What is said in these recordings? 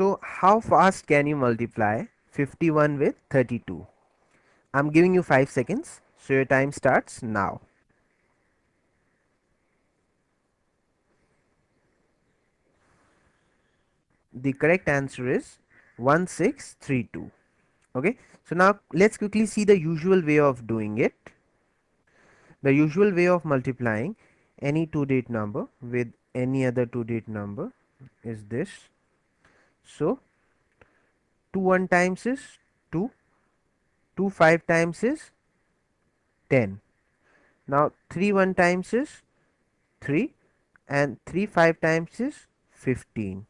So how fast can you multiply 51 with 32? I'm giving you 5 seconds. So your time starts now. The correct answer is 1632. Okay. So now let's quickly see the usual way of doing it. The usual way of multiplying any two digit number with any other two digit number is this so 2 1 times is 2, 2 5 times is 10. Now 3 1 times is 3 and 3 5 times is 15.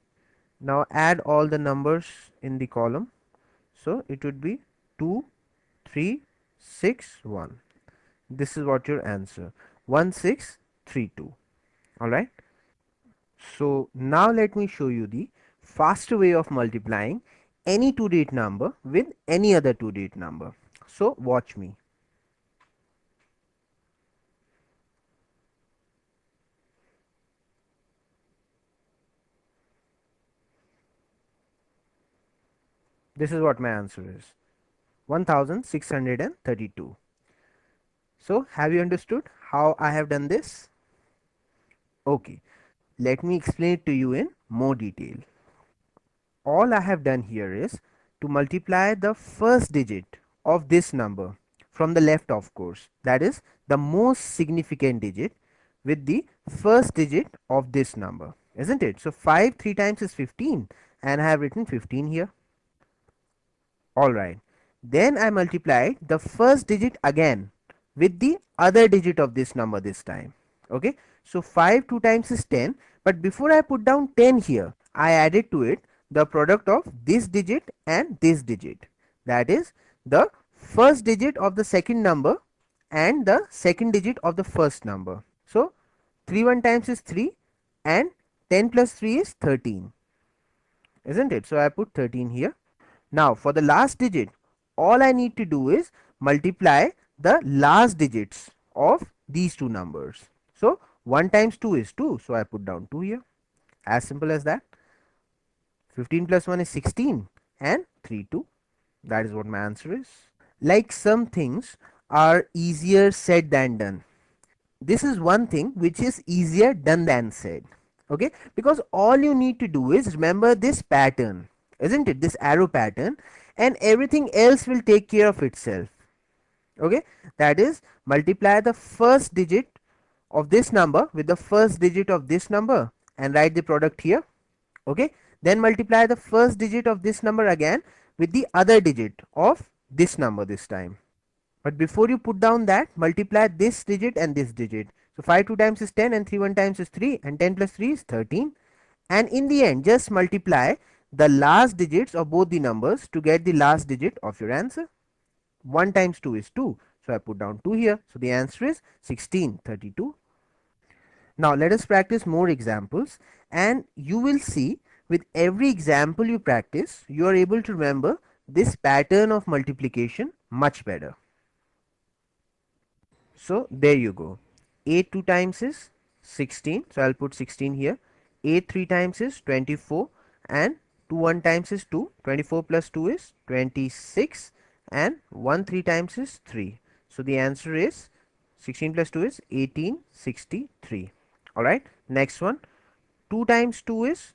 Now add all the numbers in the column. So it would be 2, 3, 6, 1. This is what your answer 1, 6, 3, 2. Alright. So now let me show you the faster way of multiplying any two digit number with any other two digit number. So watch me. This is what my answer is 1632. So have you understood how I have done this? Okay, let me explain it to you in more detail all I have done here is to multiply the first digit of this number from the left of course that is the most significant digit with the first digit of this number isn't it so 5 3 times is 15 and I have written 15 here alright then I multiply the first digit again with the other digit of this number this time okay so 5 2 times is 10 but before I put down 10 here I added to it the product of this digit and this digit that is the first digit of the second number and the second digit of the first number. So 3 1 times is 3 and 10 plus 3 is 13 isn't it? So I put 13 here. Now for the last digit all I need to do is multiply the last digits of these two numbers. So 1 times 2 is 2 so I put down 2 here as simple as that. 15 plus 1 is 16 and 3 2. That is what my answer is. Like some things are easier said than done. This is one thing which is easier done than said. Okay, because all you need to do is remember this pattern, isn't it? This arrow pattern, and everything else will take care of itself. Okay, that is multiply the first digit of this number with the first digit of this number and write the product here. Okay, then multiply the first digit of this number again with the other digit of this number this time but before you put down that multiply this digit and this digit so 5 2 times is 10 and 3 1 times is 3 and 10 plus 3 is 13 and in the end just multiply the last digits of both the numbers to get the last digit of your answer 1 times 2 is 2 so I put down 2 here so the answer is 1632 now let us practice more examples and you will see with every example you practice, you are able to remember this pattern of multiplication much better. So there you go. A2 times is 16. So I'll put 16 here. A3 times is 24 and 2 1 times is 2. 24 plus 2 is 26 and 1 3 times is 3. So the answer is 16 plus 2 is 1863. Alright. Next one. 2 times 2 is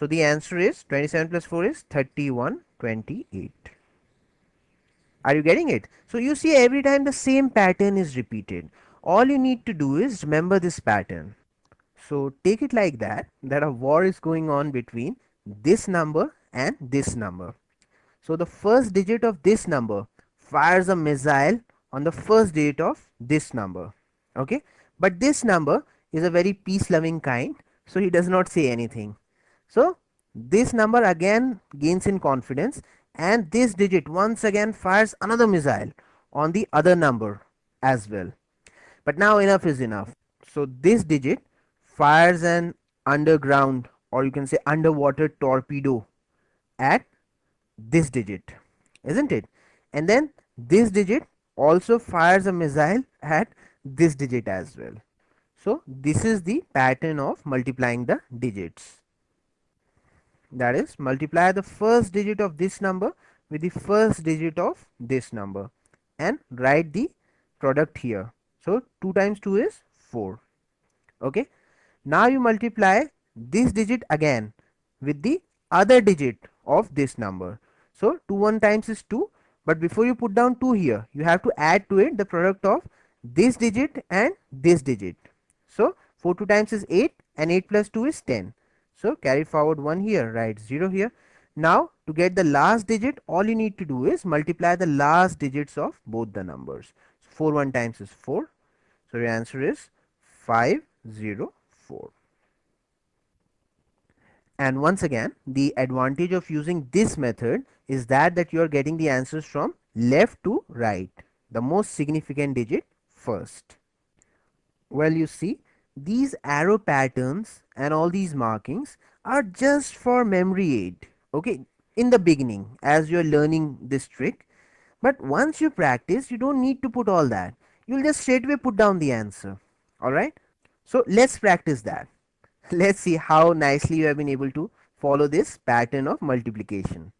So the answer is 27 plus 4 is 31, 28. Are you getting it? So you see every time the same pattern is repeated. All you need to do is remember this pattern. So take it like that, that a war is going on between this number and this number. So the first digit of this number fires a missile on the first digit of this number. Okay. But this number is a very peace loving kind. So he does not say anything. So this number again gains in confidence and this digit once again fires another missile on the other number as well. But now enough is enough. So this digit fires an underground or you can say underwater torpedo at this digit isn't it and then this digit also fires a missile at this digit as well so this is the pattern of multiplying the digits that is multiply the first digit of this number with the first digit of this number and write the product here so 2 times 2 is 4 okay now you multiply this digit again with the other digit of this number so 2 1 times is 2 but before you put down 2 here you have to add to it the product of this digit and this digit so 4 2 times is 8 and 8 plus 2 is 10 so carry forward 1 here, right? 0 here. Now to get the last digit, all you need to do is multiply the last digits of both the numbers. So 4 1 times is 4. So your answer is 504. And once again, the advantage of using this method is that that you are getting the answers from left to right, the most significant digit first. Well, you see, these arrow patterns and all these markings are just for memory aid okay in the beginning as you're learning this trick but once you practice you don't need to put all that you'll just straight away put down the answer all right so let's practice that let's see how nicely you have been able to follow this pattern of multiplication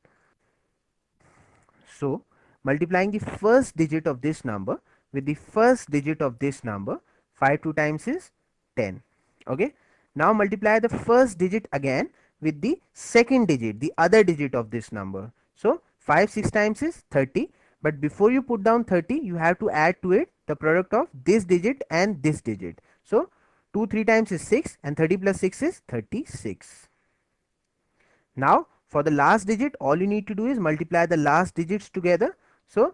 so multiplying the first digit of this number with the first digit of this number 5 2 times is 10 okay now multiply the first digit again with the second digit the other digit of this number so 5 6 times is 30 but before you put down 30 you have to add to it the product of this digit and this digit so 2 3 times is 6 and 30 plus 6 is 36 now for the last digit all you need to do is multiply the last digits together so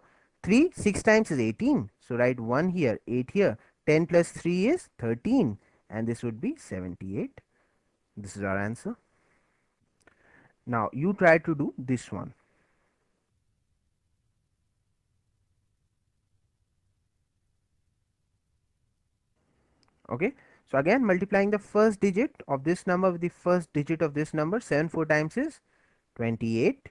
3 6 times is 18 so write 1 here 8 here 10 plus 3 is 13 and this would be 78 this is our answer now you try to do this one okay so again multiplying the first digit of this number with the first digit of this number 7 4 times is 28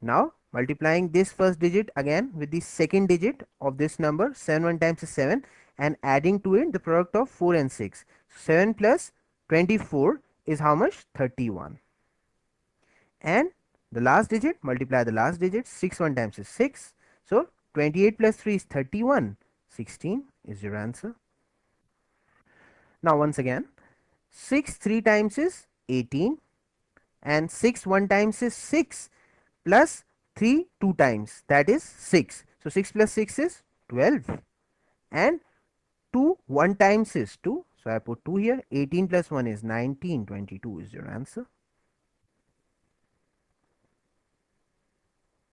now multiplying this first digit again with the second digit of this number 7 1 times is 7 and adding to it the product of 4 and 6 7 plus 24 is how much 31 and the last digit multiply the last digit 6 1 times is 6 so 28 plus 3 is 31 16 is your answer now once again 6 3 times is 18 and 6 1 times is 6 plus 3 2 times that is 6 so 6 plus 6 is 12 and 2 1 times is 2 so I put 2 here. 18 plus 1 is 19. 22 is your answer.